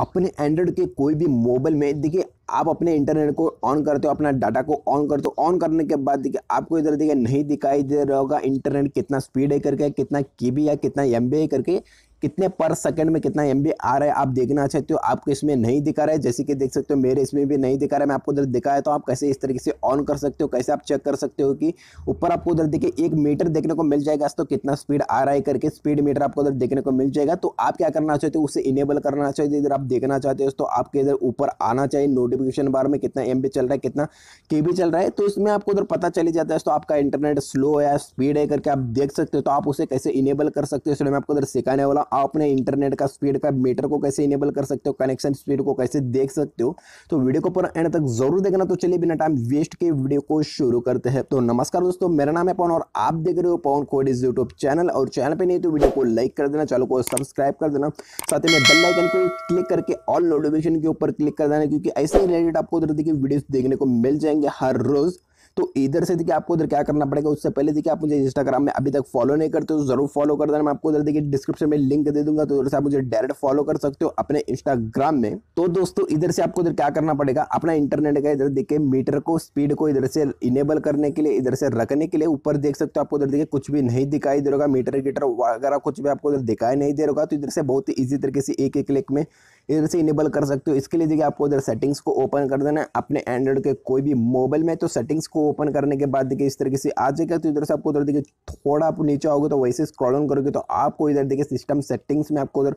अपने एंड्रॉइड के कोई भी मोबाइल में देखिए आप अपने इंटरनेट को ऑन करते हो अपना डाटा को ऑन करते हो ऑन करने के बाद देखिए आपको इधर देखिए नहीं दिखाई दे रहा होगा इंटरनेट कितना स्पीड है करके कितना के बी या कितना एम बी है करके कितने पर सेकंड में कितना एम आ रहा है आप देखना चाहते हो आपको इसमें नहीं दिखा रहा है जैसे कि देख सकते हो मेरे इसमें भी नहीं दिखा रहा है मैं आपको उधर दिखाया तो आप कैसे इस तरीके से ऑन कर सकते हो कैसे आप चेक कर सकते हो कि ऊपर आपको उधर देखिए एक मीटर देखने को मिल जाएगा तो कितना स्पीड आ रहा है करके स्पीड मीटर आपको उधर देखने को मिल जाएगा तो आप क्या करना चाहते हो उसे इनेबल करना चाहिए इधर आप देखना चाहते हो तो आपके इधर ऊपर आना चाहिए नोटिफिकेशन बार में कितना एम चल रहा है कितना के चल रहा है तो इसमें आपको उधर पता चली जाता है तो आपका इंटरनेट स्लो है स्पीड है करके आप देख सकते हो तो आप उसे कैसे इनेबल कर सकते हो इसलिए मैं आपको उधर सिखाने वाला आप अपने इंटरनेट का स्पीड का मीटर को कैसे इनेबल कर सकते हो कनेक्शन स्पीड को कैसे देख सकते हो तो वीडियो को पूरा एंड तक जरूर देखना तो चलिए बिना टाइम वेस्ट के वीडियो को शुरू करते हैं तो नमस्कार दोस्तों मेरा नाम है पवन और आप देख रहे हो Pawan code is YouTube channel और चैनल पर नहीं तो वीडियो को लाइक कर देना चैनल को सब्सक्राइब कर देना साथ ही बेल आइकन को क्लिक करके ऑल नोटिफिकेशन के ऊपर क्लिक कर देना क्योंकि ऐसे रिलेटेड आपको वीडियो देखने को मिल जाएंगे हर रोज़ तो इधर से देखिए आपको उधर क्या करना पड़ेगा उससे पहले देखिए आप मुझे इंस्टाग्राम में अभी तक फॉलो नहीं करते हो तो जरूर फॉलो कर देना मैं आपको उधर देखिए डिस्क्रिप्शन में लिंक दे दूंगा तो उधर से आप मुझे डायरेक्ट फॉलो कर सकते हो अपने इंस्टाग्राम में तो दोस्तों इधर से आपको इधर क्या करना पड़ेगा अपना इंटरनेट का इधर देखिए मीटर को स्पीड को इधर से इनेबल करने के लिए इधर से रखने के लिए ऊपर देख सकते हो आपको उधर देखिए कुछ भी नहीं दिखाई दे रहा मीटर गिटर वगैरह कुछ भी आपको उधर दिखाई नहीं दे रहा तो इधर से बहुत ही ईजी तरीके से एक एक क्लिक में इधर से इनेबल कर सकते हो इसके लिए देखिए आपको इधर सेटिंग्स को ओपन कर देना है अपने एंड्रॉइड के कोई भी मोबाइल में तो सेटिंग्स को ओपन करने के बाद देखिए इस तरीके से आ जाएगा तो इधर से आपको उधर देखिए थोड़ा आप नीचे आओगे तो वैसे स्क्रॉल ऑन करोगे तो आपको इधर देखिए सिस्टम सेटिंग्स में आपको उधर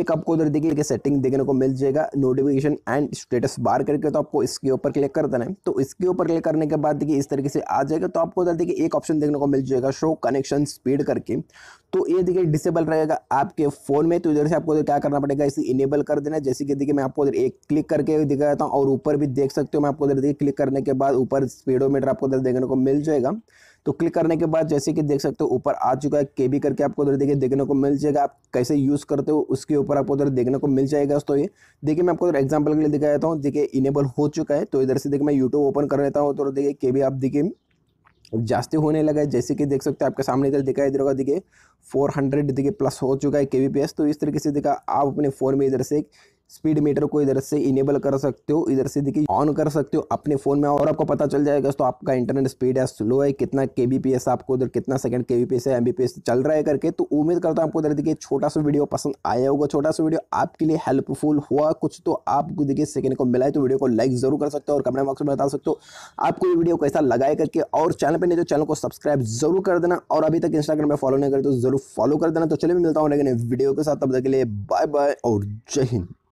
एक आपको उधर देखिए कि सेटिंग देखने को मिल जाएगा नोटिफिकेशन एंड स्टेटस बार करके तो आपको इसके ऊपर क्लिक कर देना है तो इसके ऊपर क्लिक करने के बाद देखिए इस तरीके से आ जाएगा तो आपको उधर देखिए एक ऑप्शन देखने को मिल जाएगा शो कनेक्शन स्पीड करके तो ये देखिए डिसेबल रहेगा आपके फ़ोन में तो इधर से आपको क्या करना पड़ेगा इसे इनेबल कर देना जैसे कि देखिए मैं आपको उधर एक क्लिक करके दिखा जाता हूँ और ऊपर भी देख सकते हो मैं आपको उधर देखिए क्लिक करने के बाद ऊपर स्पीडोमीटर आपको उधर देखने को मिल जाएगा तो क्लिक करने के बाद जैसे कि देख सकते हो ऊपर आ चुका है के करके आपको उधर देखिए देखने को मिल जाएगा आप कैसे यूज़ करते हो उसके ऊपर आपको उधर देखने को मिल जाएगा दोस्तों ये देखिए मैं आपको उधर एग्जाम्पल के लिए दिखा देता हूँ देखिए इनेबल हो चुका है तो इधर से देखिए मैं यूट्यूब ओपन कर लेता हूँ तो देखिए के आप देखिए जास्ती होने लगा है जैसे कि देख सकते हो आपके सामने इधर दिखाई इधर होगा देखिए 400 देखिए प्लस हो चुका है के तो इस तरीके से देखा आप अपने फ़ोन में इधर से स्पीड मीटर को इधर से इनेबल कर सकते हो इधर से देखिए ऑन कर सकते हो अपने फ़ोन में और आपको पता चल जाएगा तो आपका इंटरनेट स्पीड है स्लो है कितना के आपको उधर कितना सेकंड के बी है एम चल रहा है करके तो उम्मीद करता हूँ आपको इधर देखिए छोटा सा वीडियो पसंद आया होगा छोटा सा वीडियो आपके लिए हेल्पफुल हुआ कुछ तो आपको देखिए सेकंड को मिला है तो वीडियो को लाइक जरूर कर सकते हो और कमेंट बॉक्स में बता सकते हो आपको ये वीडियो कैसा लगाए करके और चैनल पर नहीं तो चैनल को सब्सक्राइब जरूर कर देना और अभी तक इंस्टाग्राम पर फॉलो नहीं करते तो जरूर फॉलो कर देना तो चलिए मिलता हूँ लेकिन वीडियो के साथ तब तक के लिए बाय बाय और जय हिंद